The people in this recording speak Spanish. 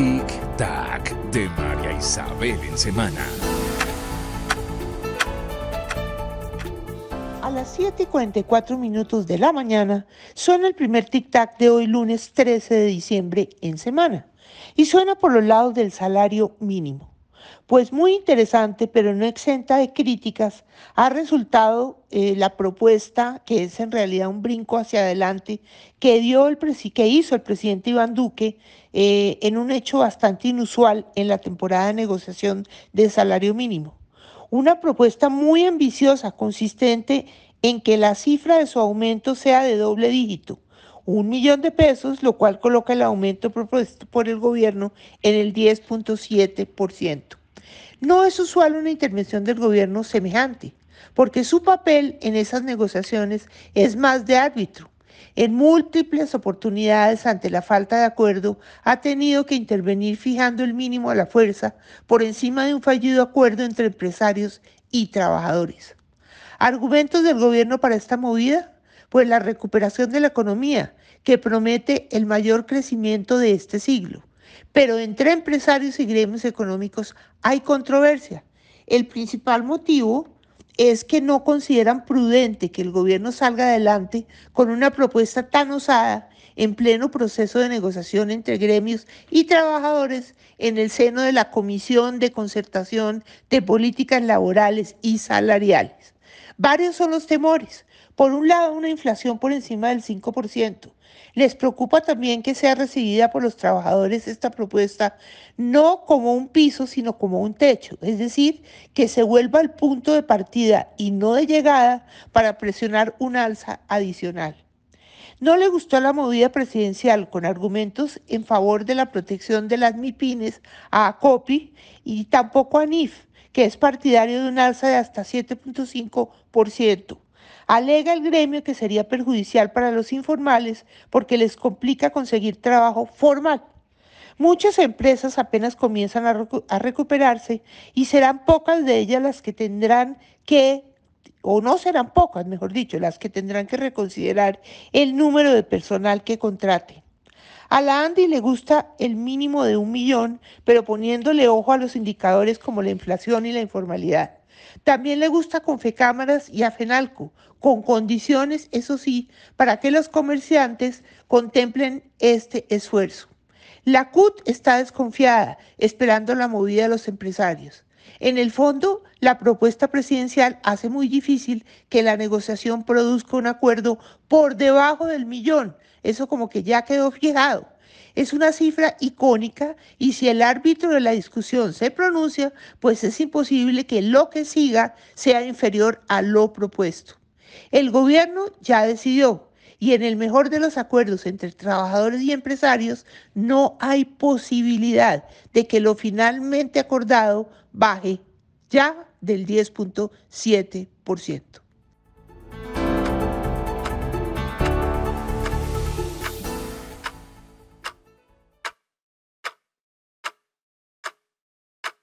Tic Tac de María Isabel en semana. A las 7 y 44 minutos de la mañana suena el primer Tic Tac de hoy lunes 13 de diciembre en semana y suena por los lados del salario mínimo. Pues muy interesante, pero no exenta de críticas, ha resultado eh, la propuesta, que es en realidad un brinco hacia adelante, que, dio que hizo el presidente Iván Duque eh, en un hecho bastante inusual en la temporada de negociación de salario mínimo. Una propuesta muy ambiciosa, consistente en que la cifra de su aumento sea de doble dígito, un millón de pesos, lo cual coloca el aumento propuesto por el gobierno en el 10.7%. No es usual una intervención del gobierno semejante, porque su papel en esas negociaciones es más de árbitro. En múltiples oportunidades ante la falta de acuerdo, ha tenido que intervenir fijando el mínimo a la fuerza por encima de un fallido acuerdo entre empresarios y trabajadores. ¿Argumentos del gobierno para esta movida? Pues la recuperación de la economía, que promete el mayor crecimiento de este siglo pero entre empresarios y gremios económicos hay controversia. El principal motivo es que no consideran prudente que el gobierno salga adelante con una propuesta tan osada en pleno proceso de negociación entre gremios y trabajadores en el seno de la Comisión de Concertación de Políticas Laborales y Salariales. Varios son los temores. Por un lado, una inflación por encima del 5%. Les preocupa también que sea recibida por los trabajadores esta propuesta no como un piso, sino como un techo, es decir, que se vuelva al punto de partida y no de llegada para presionar un alza adicional. No le gustó la movida presidencial con argumentos en favor de la protección de las MIPINES a ACOPI y tampoco a NIF que es partidario de un alza de hasta 7.5%. Alega el gremio que sería perjudicial para los informales porque les complica conseguir trabajo formal. Muchas empresas apenas comienzan a, recuperarse y serán pocas de ellas las que tendrán que o no serán pocas, mejor dicho, las que tendrán que reconsiderar el número de personal que contraten. A la Andy le gusta el mínimo de un millón, pero poniéndole ojo a los indicadores como la inflación y la informalidad. También le gusta Confecámaras y a Fenalco, con condiciones, eso sí, para que los comerciantes contemplen este esfuerzo. La CUT está desconfiada, esperando la movida de los empresarios. En el fondo, la propuesta presidencial hace muy difícil que la negociación produzca un acuerdo por debajo del millón. Eso como que ya quedó fijado. Es una cifra icónica y si el árbitro de la discusión se pronuncia, pues es imposible que lo que siga sea inferior a lo propuesto. El gobierno ya decidió y en el mejor de los acuerdos entre trabajadores y empresarios no hay posibilidad de que lo finalmente acordado baje ya del 10.7%.